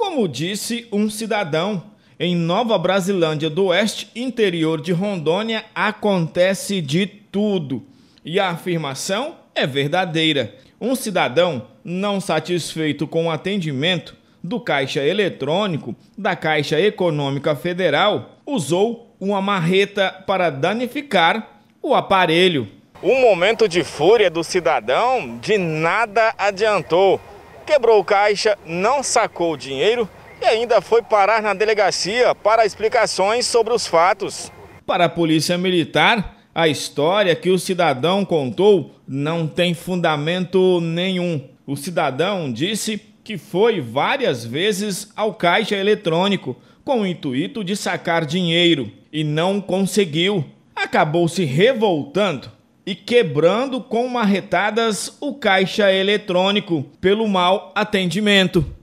Como disse um cidadão, em Nova Brasilândia do Oeste, interior de Rondônia, acontece de tudo. E a afirmação é verdadeira. Um cidadão não satisfeito com o atendimento do Caixa Eletrônico da Caixa Econômica Federal usou uma marreta para danificar o aparelho. O momento de fúria do cidadão de nada adiantou quebrou o caixa, não sacou o dinheiro e ainda foi parar na delegacia para explicações sobre os fatos. Para a Polícia Militar, a história que o cidadão contou não tem fundamento nenhum. O cidadão disse que foi várias vezes ao caixa eletrônico com o intuito de sacar dinheiro e não conseguiu. Acabou se revoltando e quebrando com marretadas o caixa eletrônico pelo mau atendimento.